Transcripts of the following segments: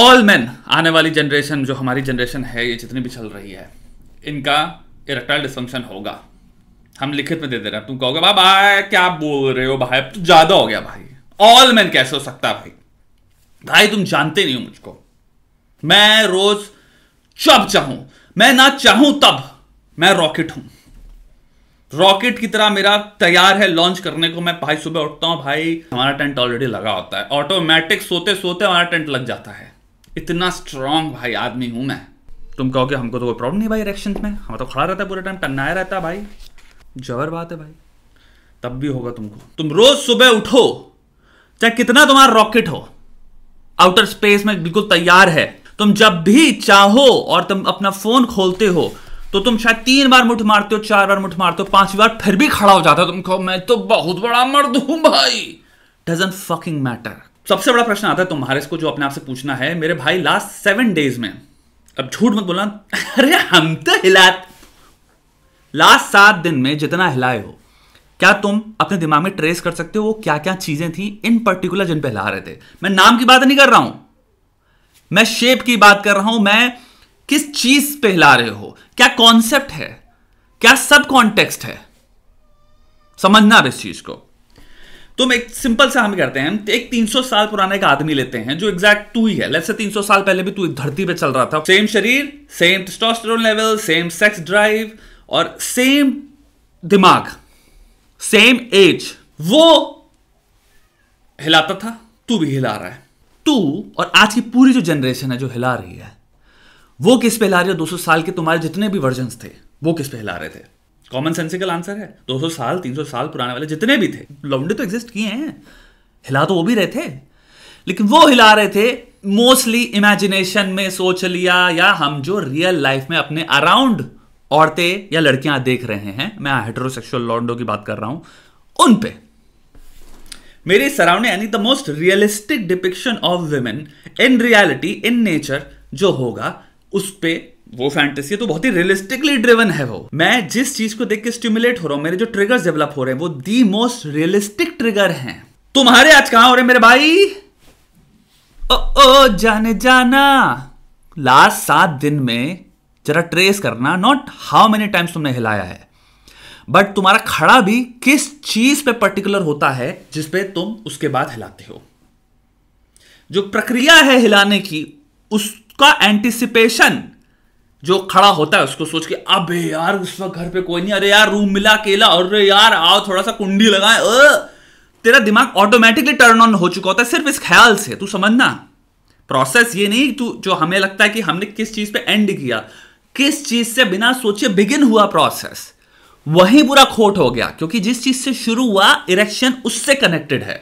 all man आने वाली generation जो हमारी जनरेशन है ये जितनी भी चल रही है इनका इरेक्टाइल डिस्फंक्शन होगा हम लिखित में दे दे रहे हैं तुम कहोगे बाबा क्या बोल रहे हो भाई तो ज्यादा हो गया भाई ऑल मैन कैसे हो सकता भाई भाई तुम जानते नहीं हो मुझको मैं रोज चब चाहूं मैं ना चाहूं तब मैं रॉकेट हूं रॉकेट की तरह मेरा तैयार है लॉन्च करने को मैं भाई सुबह उठता हूं भाई हमारा टेंट ऑलरेडी लगा होता है ऑटोमेटिक सोते सोते हमारा टेंट लग जाता है इतना स्ट्रांग भाई आदमी हूं मैं तुम कहोगे हमको तो कोई प्रॉब्लम नहीं भाई इलेक्शन में हमारा तो खड़ा रहता है पूरे टाइम टन्नाया रहता है भाई जबर बात है भाई तब भी होगा तुमको तुम रोज सुबह उठो चाहे कितना तुम्हारा रॉकेट हो आउटर स्पेस में बिल्कुल तैयार है तुम जब भी चाहो और तुम अपना फोन खोलते हो तो तुम शायद तीन बार मुठ मारते हो चार बार मुठ मारते हो पांचवी बार फिर भी खड़ा हो जाता है तुम कहो मैं तो बहुत बड़ा मर्द हूं भाई डजेंट फकिंग मैटर सबसे बड़ा प्रश्न आता है तुम्हारे इसको जो अपने आप से पूछना है मेरे भाई लास्ट सेवन डेज में अब झूठ मत बोलना अरे हम तो हिला लास्ट सात दिन में जितना हिलाए हो क्या तुम अपने दिमाग में ट्रेस कर सकते हो वो क्या क्या चीजें थी इन पर्टिकुलर जिन पे हिला रहे थे मैं नाम की बात नहीं कर रहा हूं मैं शेप की बात कर रहा हूं मैं किस चीज पे हिला रहे हो क्या कॉन्सेप्ट है क्या सब कॉन्टेक्स्ट है समझना इस चीज को तो हम एक सिंपल सा हम करते हैं एक 300 साल पुराना एक आदमी लेते हैं जो एग्जैक्ट तू ही है लेट्स से 300 साल पहले भी तू धरती पे चल रहा था सेम शरीर same testosterone level same sex drive और सेम दिमाग सेम एज वो हिलाता था तू भी हिला रहा है तू और आज की पूरी जो जनरेशन है जो हिला रही है वो किस पे हिला रही है 200 साल के तुम्हारे जितने भी वर्जन थे वो किस पे हिला रहे थे कॉमन सेंसिकल आंसर है 200 साल 300 साल पुराने वाले जितने भी थे लौंडे तो एग्जिस्ट किए हैं हिला तो वो भी रहे थे लेकिन वो हिला रहे थे मोस्टली इमेजिनेशन में सोच लिया या हम जो रियल लाइफ में अपने अराउंड औरतें या लड़कियां देख रहे हैं मैं हेट्रोसेक्सुअल लॉन्डो की बात कर रहा हूं उन पे मेरी सराउंडिंग यानी the most realistic depiction of women in reality in nature जो होगा उस पे वो फैंटेसी है तो बहुत ही रियलिस्टिकली ड्रिवन है वो मैं जिस चीज को देख के स्टिमुलेट हो रहा हूं मेरे जो ट्रिगर्स डेवलप हो रहे हैं वो दी मोस्ट रियलिस्टिक ट्रिगर हैं तुम्हारे आज कहां हो रहे मेरे भाई ओ, ओ जाने जाना लास्ट सात दिन में जरा ट्रेस करना नॉट हाउ मेनी टाइम्स तुमने हिलाया है बट तुम्हारा खड़ा भी किस चीज पे पर्टिकुलर होता है जिस पे तुम उसके बाद हिलाते हो जो प्रक्रिया है हिलाने की उसका एंटिसिपेशन जो खड़ा होता है उसको सोच के अबे यार उस वक्त घर पे कोई नहीं अरे यार रूम मिला अकेला अरे यार आओ थोड़ा सा कुंडी लगाए अ तेरा दिमाग ऑटोमेटिकली टर्न ऑन हो चुका होता है सिर्फ इस ख्याल से तू समझना प्रोसेस ये नहीं तू जो हमें लगता है कि हमने किस चीज़ पे एंड किया किस चीज़ से बिना सोचे बिगिन हुआ प्रोसेस वही बुरा खोट हो गया क्योंकि जिस चीज़ से शुरू हुआ इरेक्शन उससे कनेक्टेड है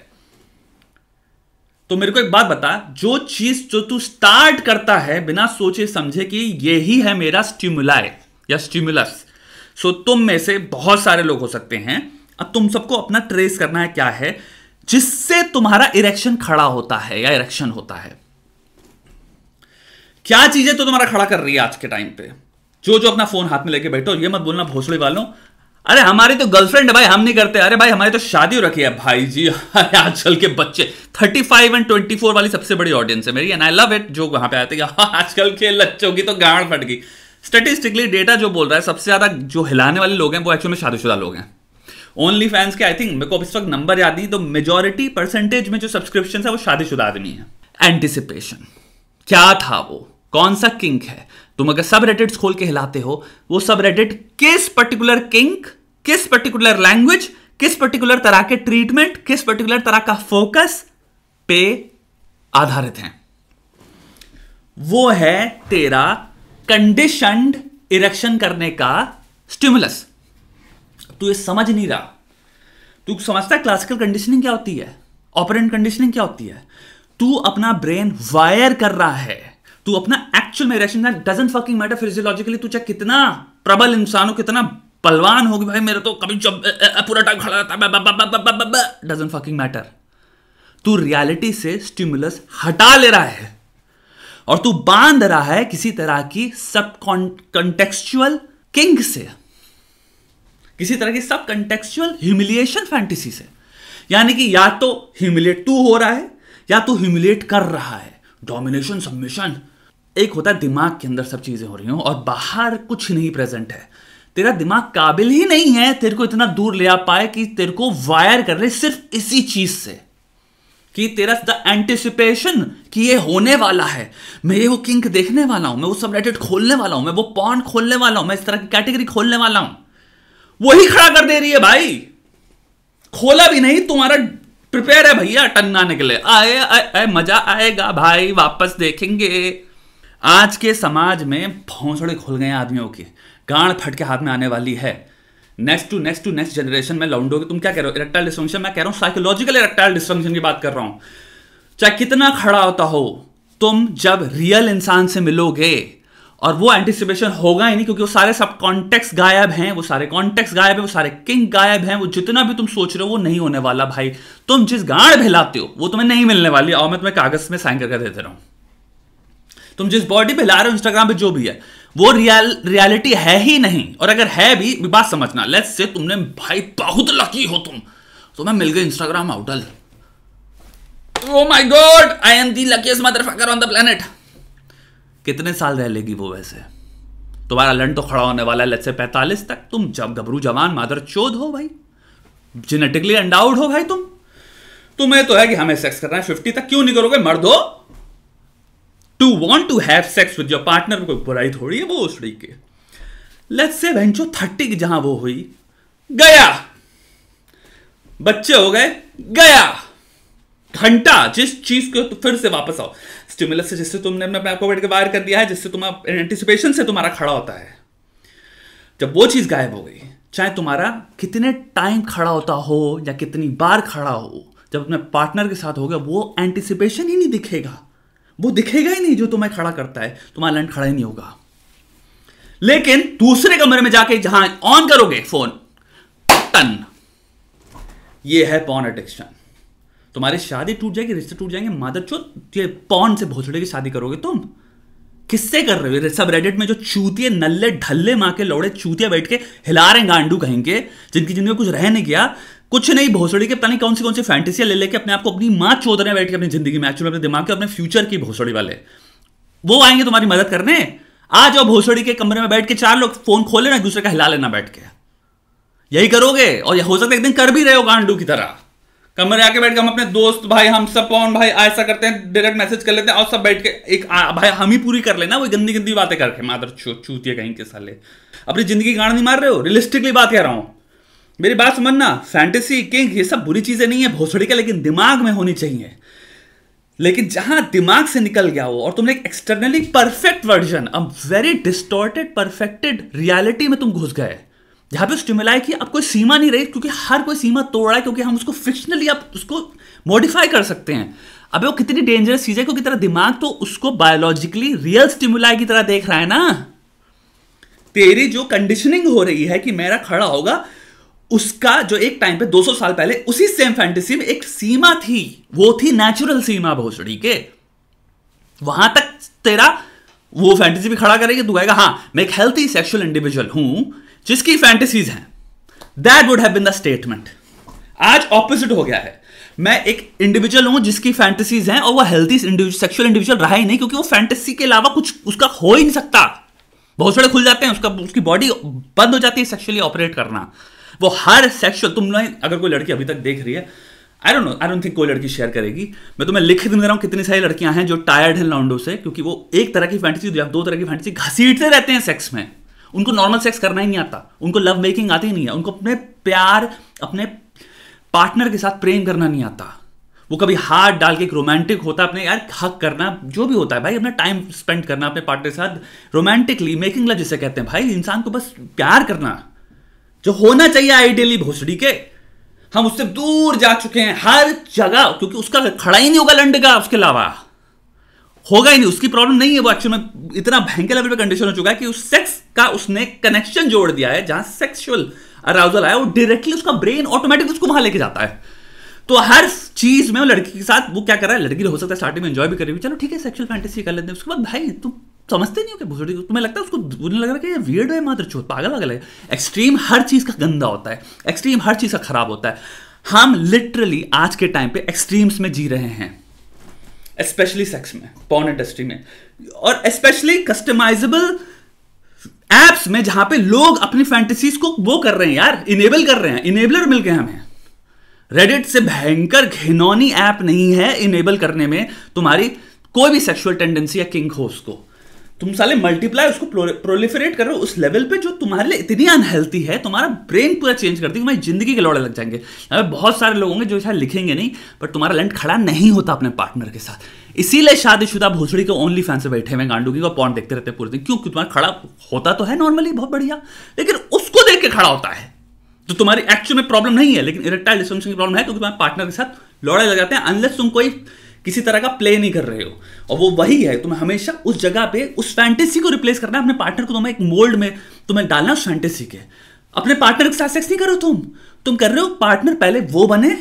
तो मेरे को एक बात बता जो चीज जो तू स्टार्ट करता है बिना सोचे समझे कि यही है मेरा स्टिमुलाय या स्टिमुलस सो तुम में से बहुत सारे लोग हो सकते हैं अब तुम सबको अपना ट्रेस करना है क्या है जिससे तुम्हारा इरेक्शन खड़ा होता है या इरेक्शन होता है क्या चीजें तो तुम्हारा खड़ा कर रही है आज के टाइम पे जो जो अपना फोन हाथ में लेके बैठो ये मत बोलना भोसड़े वालों अरे हमारी तो गर्लफ्रेंड है भाई हम नहीं करते अरे भाई हमारी तो शादी रखी है भाई जी आजकल के बच्चे फाइव एंड फोर वाली सबसे बड़ी ऑडियंस है मेरी एंड आई लव इट जो वहां पे आते हैं हाँ, आजकल के लच्चों की तो गाड़ फट गई स्टेटिस्टिकली डेटा जो बोल रहा है सबसे ज्यादा जो हिलाने वाले लोग हैं वो एक्चुअली शादीशुदा लोग हैं ओनली फैंस के आई थिंक मेरे को इस वक्त नंबर याद नहीं तो मेजोरिटी परसेंटेज में जो सब्सक्रिप्शन है वो शादीशुदा आदमी है एंटिसिपेशन क्या था वो कौन सा किंक है तुम अगर सब रेडिट्स खोल के हिलाते हो वो सब रेडिट किस पर्टिकुलर किंक किस पर्टिकुलर लैंग्वेज किस पर्टिकुलर तरह के ट्रीटमेंट किस पर्टिकुलर तरह का फोकस पे आधारित है वो है तेरा कंडीशनड इरेक्शन करने का स्टिमुलस तू ये समझ नहीं रहा तू समझता है क्लासिकल कंडीशनिंग क्या होती है ऑपरेंट कंडीशनिंग क्या होती है तू अपना ब्रेन वायर कर रहा है तू अपना एक्चुअल में rational doesn't fucking matter physiologically तू चाहे कितना प्रबल इंसान हो कितना पलवान होगी भाई मेरा तो कभी जब पूरा टाइम खड़ा रहता डजेंट फकिंग मैटर तू रियलिटी से स्टिमुलस हटा ले रहा है और तू बांध रहा है किसी तरह की सब कंटेक्चुअल किंग से किसी तरह की सब कंटेक्चुअल ह्यूमिलिएशन फैंटेसी से यानी कि या तो ह्यूमिलेट तू हो रहा है या तू ह्यूमिलेट कर रहा है डोमिनेशन सबमिशन एक होता है दिमाग के अंदर सब चीज़ें हो रही हो और बाहर कुछ नहीं प्रेजेंट है तेरा दिमाग काबिल ही नहीं है तेरे को इतना दूर ले आ पाए कि तेरे को वायर कर रहे सिर्फ इसी चीज़ से कि तेरा द एंटिसिपेशन कि ये होने वाला है मैं ये वो किंक देखने वाला हूं मैं वो सबनेटेड खोलने वाला हूं मैं वो पॉन खोलने वाला हूं मैं इस तरह की कैटेगरी खोलने वाला हूं वही खड़ा कर दे रही है भाई खोला भी नहीं तुम्हारा प्रिपेयर है भैया आने के लिए आए आए, आए मजा आएगा भाई वापस देखेंगे आज के समाज में भौसड़े खुल गए आदमियों के गांड फट के हाथ में आने वाली है next to next to next generation में लौंडो तुम क्या कह रहे हो इरेक्टाइल डिस्फंक्शन मैं कह रहा हूँ साइकोलॉजिकल इरेक्टाइल डिस्फंक्शन की बात कर रहा हूं चाहे कितना खड़ा होता हो तुम जब रियल इंसान से मिलोगे और वो एंटिसिपेशन होगा ही नहीं क्योंकि वो सारे सब कॉन्टेक्ट गायब हैं वो सारे कॉन्टेक्ट गायब हैं वो सारे किंग गायब हैं वो जितना भी तुम सोच रहे हो वो नहीं होने वाला भाई तुम जिस गाड़ फैलाते हो वो तुम्हें नहीं मिलने वाली और मैं तुम्हें कागज में साइन करके देते रहूँ तुम जिस बॉडी पे ला रहे हो इंस्टाग्राम पे जो भी है वो रियल रियलिटी है ही नहीं और अगर है भी बात समझना लेट्स से तुमने भाई बहुत लकी हो तुम तो मैं मिल गई इंस्टाग्राम आउटल oh my god I am the luckiest motherfucker on the planet कितने साल रह लेगी वो वैसे तुम्हारा लंड तो खड़ा होने वाला है लेट्स से पैंतालीस तक तुम जब गबरू जवान मादर चोद हो भाई जेनेटिकली अंडाउड हो भाई तुम तुम्हें तो है कि हमें सेक्स करना है फिफ्टी तक क्यों नहीं करोगे मर्द हो to want to have sex with your partner कोई बुराई थोड़ी है वो उस लड़की लेट्स से वेंचो थर्टी की जहां वो हुई गया बच्चे हो गए गया घंटा जिस चीज को तो फिर से वापस आओ स्टिमुलस से जिससे तुमने अपने आपको बैठ के वायर कर दिया है जिससे तुम एंटिसिपेशन से तुम्हारा खड़ा होता है जब वो चीज गायब हो गई चाहे तुम्हारा कितने टाइम खड़ा होता हो या कितनी बार खड़ा हो जब अपने पार्टनर के साथ हो गया वो एंटिसिपेशन ही नहीं दिखेगा वो दिखेगा ही नहीं जो तुम्हें खड़ा करता है तुम्हारा लैंड खड़ा ही नहीं होगा लेकिन दूसरे कमरे में जाके जहां ऑन करोगे फोन टन ये है पॉन एडिक्शन तुम्हारी शादी टूट जाएगी रिश्ते टूट जाएंगे मादर चो ये पॉन से भोसड़े की शादी करोगे तुम किससे कर रहे हो सब रेडिट में जो चूतिए नल्ले ढल्ले मां के लौड़े चूतिया बैठ के हिला रहे गांडू कहेंगे जिनकी जिंदगी कुछ रह नहीं गया कुछ नहीं भोसड़ी के पता नहीं कौन सी कौन सी फैंटेसियां ले लेके अपने आपको अपनी माँ चौधरी में बैठ के अपनी जिंदगी में एक्चुअली अपने दिमाग के अपने फ्यूचर की भोसड़ी वाले वो आएंगे तुम्हारी मदद करने आ जाओ भोसड़ी के कमरे में बैठ के चार लोग फोन खोले ना दूसरे का हिला लेना बैठ के यही करोगे और हो सकता है एक दिन कर भी रहे हो गांडू की तरह कमरे आके बैठ के हम अपने दोस्त भाई हम सब पवन भाई ऐसा करते हैं डायरेक्ट मैसेज कर लेते हैं और सब बैठ के एक आ, भाई हम ही पूरी कर लेना वो गंदी गंदी बातें करके मादर चूतिए कहीं के साले अपनी जिंदगी गाड़ नहीं मार रहे हो रियलिस्टिकली बात कह रहा हूँ मेरी बात समझना फैंटेसी किंग ये सब बुरी चीज़ें नहीं है भोसड़ी का लेकिन दिमाग में होनी चाहिए लेकिन जहां दिमाग से निकल गया हो और तुमने एक externally perfect version a very distorted perfected reality में तुम घुस गए जहां पे स्टिमुलाय की अब कोई सीमा नहीं रही क्योंकि हर कोई सीमा तोड़ रहा है क्योंकि हम उसको फिक्शनली आप उसको मॉडिफाई कर सकते हैं अब वो कितनी डेंजरस चीज़ है क्योंकि तेरा दिमाग तो उसको बायोलॉजिकली रियल स्टिमुलाय की तरह देख रहा है ना तेरी जो कंडीशनिंग हो रही है कि मेरा खड़ा होगा उसका जो एक टाइम पे 200 साल पहले उसी सेम फैंटेसी में एक सीमा थी वो थी नेचुरल सीमा भोसड़ी के वहां तक तेरा वो फैंटेसी भी खड़ा करेगी तू कहेगा हाँ मैं एक हेल्थी सेक्सुअल इंडिविजुअल हूं जिसकी फैंटेसीज हैं that would have been the statement आज ऑपोजिट हो गया है मैं एक इंडिविजुअल हूं जिसकी फैंटेसीज हैं और वो हेल्थी सेक्सुअल इंडिविजुअल रहा ही नहीं क्योंकि वो फैंटेसी के अलावा कुछ उसका हो ही नहीं सकता बहुत सारे खुल जाते हैं उसका उसकी बॉडी बंद हो जाती है सेक्सुअली ऑपरेट करना वो हर सेक्सुअल तुम ना अगर कोई लड़की अभी तक देख रही है I don't know I don't think कोई लड़की शेयर करेगी मैं तुम्हें लिख दे रहा हूँ कितनी सारी लड़कियां हैं जो टायर्ड हैं लॉन्डो से क्योंकि वो एक तरह की या दो तरह की फैंटेसी घसीटते रहते हैं सेक्स में उनको नॉर्मल सेक्स करना ही नहीं आता उनको लव मेकिंग आती ही नहीं है उनको अपने प्यार अपने पार्टनर के साथ प्रेम करना नहीं आता वो कभी हाथ डाल के एक रोमांटिक होता है अपने यार हक करना जो भी होता है भाई अपना टाइम स्पेंड करना अपने पार्टनर के साथ रोमांटिकली मेकिंग लव जिसे कहते हैं भाई इंसान को बस प्यार करना जो होना चाहिए आइडियली भोसड़ी के हम उससे दूर जा चुके हैं हर जगह क्योंकि उसका खड़ा ही नहीं होगा लंड का उसके अलावा होगा ही नहीं उसकी प्रॉब्लम नहीं है वो एक्चुअल में इतना भयंकर लेवल पे कंडीशन हो चुका है कि उस सेक्स का उसने कनेक्शन जोड़ दिया है जहां सेक्सुअल अराउजल आया वो डायरेक्टली उसका ब्रेन ऑटोमेटिक उसको वहां लेके जाता है तो हर चीज में वो लड़की के साथ वो क्या कर रहा है लड़की तो हो सकता है स्टार्टिंग में एंजॉय भी कर रही है चलो ठीक है सेक्सुअल फैंटेसी कर लेते हैं उसके बाद भाई तुम समझते नहीं हो कि बुजुर्ग तुम्हें लगता है उसको उन्हें लग रहा है कि ये वियर्ड है मात्र चोट पागल पागल है एक्सट्रीम हर चीज़ का गंदा होता है एक्सट्रीम हर चीज़ का खराब होता है हम लिटरली आज के टाइम पे एक्सट्रीम्स में जी रहे हैं स्पेशली सेक्स में पॉन इंडस्ट्री में और स्पेशली कस्टमाइजेबल एप्स में जहां पे लोग अपनी फैंटेसीज को वो कर रहे हैं यार इनेबल कर रहे हैं इनेबलर मिल गए हमें रेडिट से भयंकर घिनौनी ऐप नहीं है इनेबल करने में तुम्हारी कोई भी सेक्सुअल टेंडेंसी या किंग हो उसको तुम साले मल्टीप्लाई उसको प्रोलिफरेट कर रहे हो उस लेवल पे जो तुम्हारे लिए इतनी अनहेल्थी है तुम्हारा ब्रेन पूरा चेंज कर देगी तुम्हारी जिंदगी के लौड़े लग जाएंगे हमें बहुत सारे लोग होंगे जो शायद लिखेंगे नहीं पर तुम्हारा लंट खड़ा नहीं होता अपने पार्टनर के साथ इसीलिए शादीशुदा भोसड़ी के ओनली फैन से बैठे हुए गांडू की और पॉन्ट देखते रहते पूरे दिन क्योंकि तुम्हारा खड़ा होता तो है नॉर्मली बहुत बढ़िया लेकिन उसको देख के खड़ा होता है तो तुम्हारी एक्चुअल में प्रॉब्लम नहीं है लेकिन इरेक्टाइल डिस्फंक्शन की प्रॉब्लम है क्योंकि तुम्हारे पार्टनर के साथ लौड़े लग जाते हैं अनलेस तुम कोई किसी तरह का प्ले नहीं कर रहे हो और वो वही है तुम्हें हमेशा उस जगह पे उस फैंटेसी को रिप्लेस करना है अपने पार्टनर को तुम्हें एक मोल्ड में तुम्हें डालना उस फैंटेसी के अपने पार्टनर के साथ सेक्स नहीं कर रहे हो तुम तुम कर रहे हो पार्टनर पहले वो बने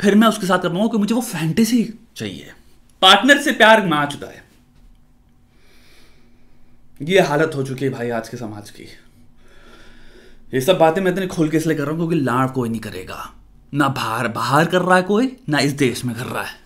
फिर मैं उसके साथ कर पाऊंगा क्योंकि मुझे वो फैंटेसी चाहिए पार्टनर से प्यार मा चुका है ये हालत हो चुकी है भाई आज के समाज की ये सब बातें मैं इतनी खोल के इसलिए कर रहा हूं क्योंकि लाड़ कोई नहीं करेगा ना बाहर बाहर कर रहा है कोई ना इस देश में कर रहा है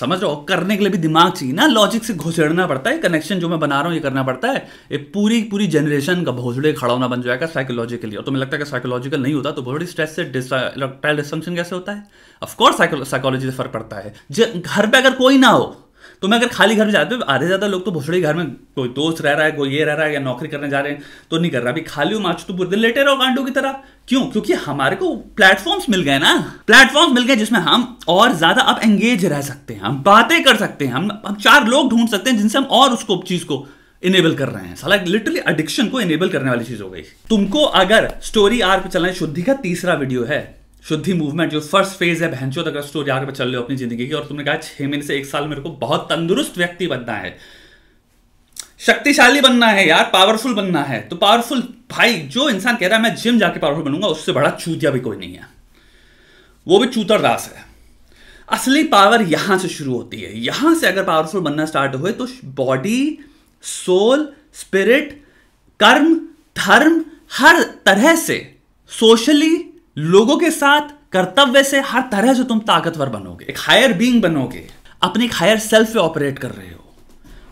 समझ रहे हो करने के लिए भी दिमाग चाहिए ना लॉजिक से घुसेड़ना पड़ता है कनेक्शन जो मैं बना रहा हूँ ये करना पड़ता है ये पूरी पूरी जनरेशन का भोसड़े खड़ा होना बन जाएगा साइकोलॉजिकली और तुम्हें लगता है कि साइकोलॉजिकल नहीं होता तो बहुत स्ट्रेस से इलेक्ट्राइल कैसे होता है ऑफकोर्स साइकोलॉजी से फर्क पड़ता है घर पर अगर कोई ना हो तो मैं अगर खाली घर में जाते हो आधे ज़्यादा लोग तो भोसड़ी घर में कोई दोस्त रह रहा है कोई ये रह रहा है या नौकरी करने जा रहे हैं तो नहीं कर रहा अभी खाली हो तो पूरे दिन लेटे रहो कांडों की तरह क्यों क्योंकि हमारे को प्लेटफॉर्म्स मिल गए ना प्लेटफॉर्म्स मिल गए जिसमें हम और ज़्यादा अब एंगेज रह सकते हैं हम बातें कर सकते हैं हम हम चार लोग ढूंढ सकते हैं जिनसे हम और उसको चीज़ को इनेबल कर रहे हैं साला लिटरली एडिक्शन को इनेबल करने वाली चीज़ हो गई तुमको अगर स्टोरी आर पे चलना है शुद्धि का तीसरा वीडियो है शुद्धि मूवमेंट जो फर्स्ट फेज है भैंचो तक स्टोरी आगे चल रहे हो अपनी जिंदगी की और तुमने कहा छह महीने से एक साल मेरे को बहुत तंदुरुस्त व्यक्ति बनना है शक्तिशाली बनना है यार पावरफुल बनना है तो पावरफुल भाई जो इंसान कह रहा है मैं जिम जाके पावरफुल बनूंगा उससे बड़ा चूतिया भी कोई नहीं है वो भी चूतरदास है असली पावर यहां से शुरू होती है यहां से अगर पावरफुल बनना स्टार्ट हुए तो बॉडी सोल स्पिरिट कर्म धर्म हर तरह से सोशली लोगों के साथ कर्तव्य से हर तरह से तुम ताकतवर बनोगे एक हायर बींग बनोगे अपने एक हायर सेल्फ पे ऑपरेट कर रहे हो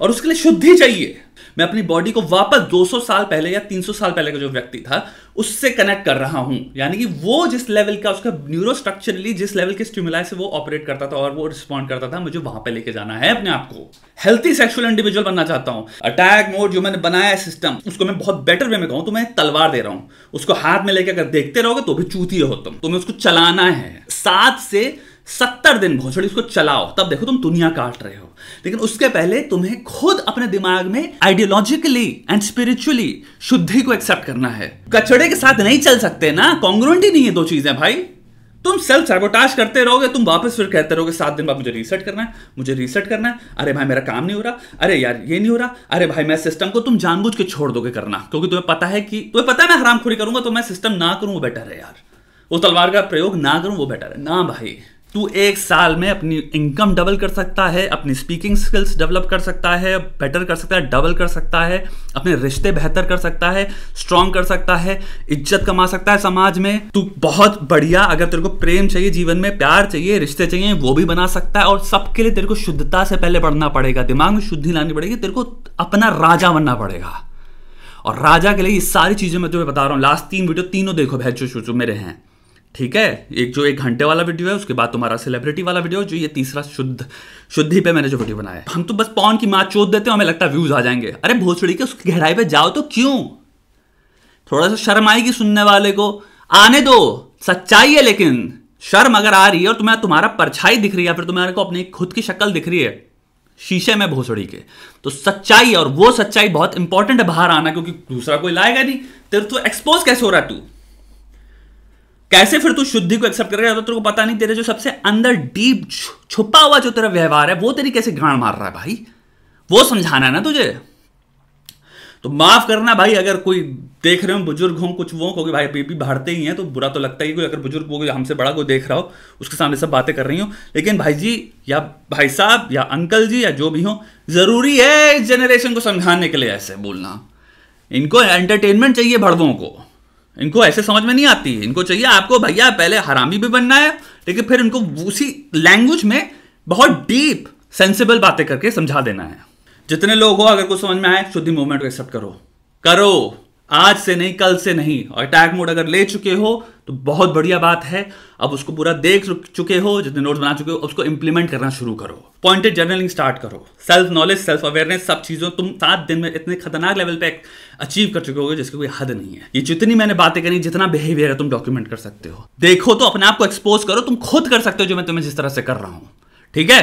और उसके लिए शुद्धि चाहिए मैं अपनी बॉडी को वापस 200 साल पहले या 300 साल पहले का जो व्यक्ति था उससे कनेक्ट कर रहा हूं यानी कि वो जिस लेवल का उसका न्यूरोस्ट्रक्चरली जिस लेवल के स्टिमुलाई से वो ऑपरेट करता था और वो रिस्पॉन्ड करता था मुझे वहां पे लेके जाना है अपने आप को हेल्थी सेक्सुअल इंडिविजुअल बनना चाहता हूं अटैक मोड जो मैंने बनाया सिस्टम उसको मैं बहुत बेटर वे में कहूँ तो मैं तलवार दे रहा हूं उसको हाथ में लेके अगर देखते रहोगे तो भी चूती हो तुम तुम्हें उसको चलाना है साथ से सत्तर दिन भोसड़ी उसको चलाओ तब देखो तुम दुनिया काट रहे हो लेकिन उसके पहले तुम्हें खुद अपने दिमाग में आइडियोलॉजिकली एंड स्पिरिचुअली शुद्धि को एक्सेप्ट करना है कचड़े के साथ नहीं चल सकते ना कॉन्ग्रोन्टी नहीं है दो चीजें भाई तुम सेल्फ सैबोटाज करते रहोगे तुम वापस फिर कहते रहोगे सात दिन बाद मुझे रीसेट करना है मुझे रीसेट करना है अरे भाई मेरा काम नहीं हो रहा अरे यार ये नहीं हो रहा अरे भाई मैं सिस्टम को तुम जानबूझ के छोड़ दोगे करना क्योंकि तुम्हें पता है कि तुम्हें पता है मैं हरामखोरी करूंगा तो मैं सिस्टम ना करूं वो बेटर है यार वो तलवार का प्रयोग ना करूं वो बेटर है ना भाई तू एक साल में अपनी इनकम डबल कर सकता है अपनी स्पीकिंग स्किल्स डेवलप कर सकता है बेटर कर सकता है डबल कर सकता है अपने रिश्ते बेहतर कर सकता है स्ट्रांग कर सकता है इज्जत कमा सकता है समाज में तू बहुत बढ़िया अगर तेरे को प्रेम चाहिए जीवन में प्यार चाहिए रिश्ते चाहिए वो भी बना सकता है और सबके लिए तेरे को शुद्धता से पहले पढ़ना पड़ेगा दिमाग में शुद्धि लानी पड़ेगी तेरे को अपना राजा बनना पड़ेगा और राजा के लिए ये सारी चीज़ें मैं तुम्हें बता रहा हूँ लास्ट तीन वीडियो तीनों देखो भैचू शूचू मेरे हैं ठीक है एक जो एक घंटे वाला वीडियो है उसके बाद तुम्हारा सेलिब्रिटी वाला वीडियो जो ये तीसरा शुद्ध शुद्धि पे मैंने जो वीडियो बनाया हम तो बस पौन की मां चोद देते हैं हमें लगता है व्यूज आ जाएंगे अरे भोसड़ी के उसकी गहराई पे जाओ तो क्यों थोड़ा सा शर्म आएगी सुनने वाले को आने दो सच्चाई है लेकिन शर्म अगर आ रही है और तुम्हें तुम्हारा परछाई दिख रही है फिर तुम्हारे को अपनी खुद की शक्ल दिख रही है शीशे में भोसड़ी के तो सच्चाई और वो सच्चाई बहुत इंपॉर्टेंट है बाहर आना क्योंकि दूसरा कोई लाएगा नहीं तेरे तो एक्सपोज कैसे हो रहा है तू कैसे फिर तू शुद्धि को एक्सेप्ट करेगा तो तेरे को पता नहीं तेरे जो सबसे अंदर डीप छुपा हुआ जो तेरा व्यवहार है वो तेरी कैसे घाण मार रहा है भाई वो समझाना है ना तुझे तो माफ करना भाई अगर कोई देख रहे हो बुजुर्ग हों कुछ वो क्योंकि भाई अभी भी भारते ही हैं तो बुरा तो लगता ही कोई अगर बुजुर्ग हो हमसे बड़ा कोई देख रहा हो उसके सामने सब बातें कर रही हो लेकिन भाई जी या भाई साहब या अंकल जी या जो भी हो ज़रूरी है इस जनरेशन को समझाने के लिए ऐसे बोलना इनको एंटरटेनमेंट चाहिए भड़वों को इनको ऐसे समझ में नहीं आती इनको चाहिए आपको भैया पहले हरामी भी बनना है लेकिन फिर इनको उसी लैंग्वेज में बहुत डीप सेंसिबल बातें करके समझा देना है जितने लोग हो अगर कुछ समझ में आए शुद्धि मूवमेंट को एक्सेप्ट करो करो आज से नहीं कल से नहीं और अटैक मोड अगर ले चुके हो तो बहुत बढ़िया बात है अब उसको पूरा देख चुके हो जितने नोट्स बना चुके हो उसको इंप्लीमेंट करना शुरू करो पॉइंटेड जर्नलिंग स्टार्ट करो सेल्फ नॉलेज सेल्फ अवेयरनेस सब चीज़ों तुम सात दिन में इतने खतरनाक लेवल पे अचीव कर चुके हो जिसकी कोई हद नहीं है ये जितनी मैंने बातें करी जितना बिहेवियर है तुम डॉक्यूमेंट कर सकते हो देखो तो अपने आप को एक्सपोज करो तुम खुद कर सकते हो जो मैं तुम्हें जिस तरह से कर रहा हूं ठीक है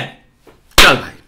चल भाई